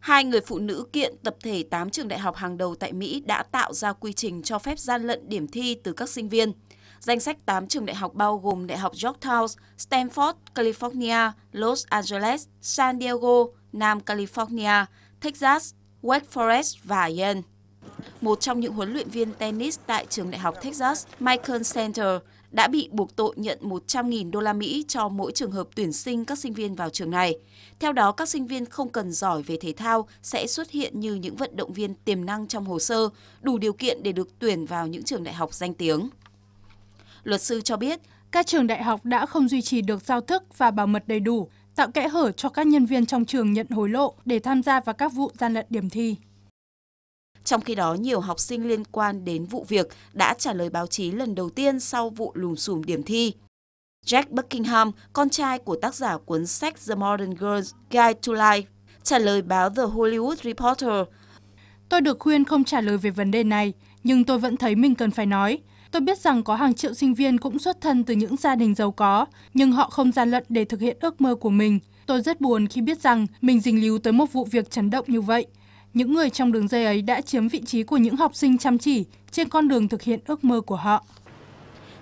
Hai người phụ nữ kiện tập thể 8 trường đại học hàng đầu tại Mỹ đã tạo ra quy trình cho phép gian lận điểm thi từ các sinh viên. Danh sách 8 trường đại học bao gồm Đại học Georgetown, Stanford, California, Los Angeles, San Diego, Nam California, Texas, Wake Forest và Yale một trong những huấn luyện viên tennis tại trường đại học Texas, Michael Center, đã bị buộc tội nhận 100.000 đô la Mỹ cho mỗi trường hợp tuyển sinh các sinh viên vào trường này. Theo đó, các sinh viên không cần giỏi về thể thao sẽ xuất hiện như những vận động viên tiềm năng trong hồ sơ, đủ điều kiện để được tuyển vào những trường đại học danh tiếng. Luật sư cho biết, các trường đại học đã không duy trì được giao thức và bảo mật đầy đủ, tạo kẽ hở cho các nhân viên trong trường nhận hối lộ để tham gia vào các vụ gian lận điểm thi. Trong khi đó, nhiều học sinh liên quan đến vụ việc đã trả lời báo chí lần đầu tiên sau vụ lùm xùm điểm thi. Jack Buckingham, con trai của tác giả cuốn sách The Modern Girl's Guide to Life, trả lời báo The Hollywood Reporter. Tôi được khuyên không trả lời về vấn đề này, nhưng tôi vẫn thấy mình cần phải nói. Tôi biết rằng có hàng triệu sinh viên cũng xuất thân từ những gia đình giàu có, nhưng họ không gian lận để thực hiện ước mơ của mình. Tôi rất buồn khi biết rằng mình dính líu tới một vụ việc chấn động như vậy. Những người trong đường dây ấy đã chiếm vị trí của những học sinh chăm chỉ trên con đường thực hiện ước mơ của họ.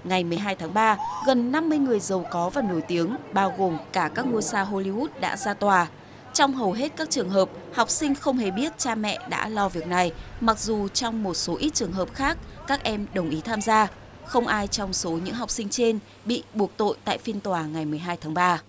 Ngày 12 tháng 3, gần 50 người giàu có và nổi tiếng, bao gồm cả các ngôi sao Hollywood đã ra tòa. Trong hầu hết các trường hợp, học sinh không hề biết cha mẹ đã lo việc này, mặc dù trong một số ít trường hợp khác, các em đồng ý tham gia. Không ai trong số những học sinh trên bị buộc tội tại phiên tòa ngày 12 tháng 3.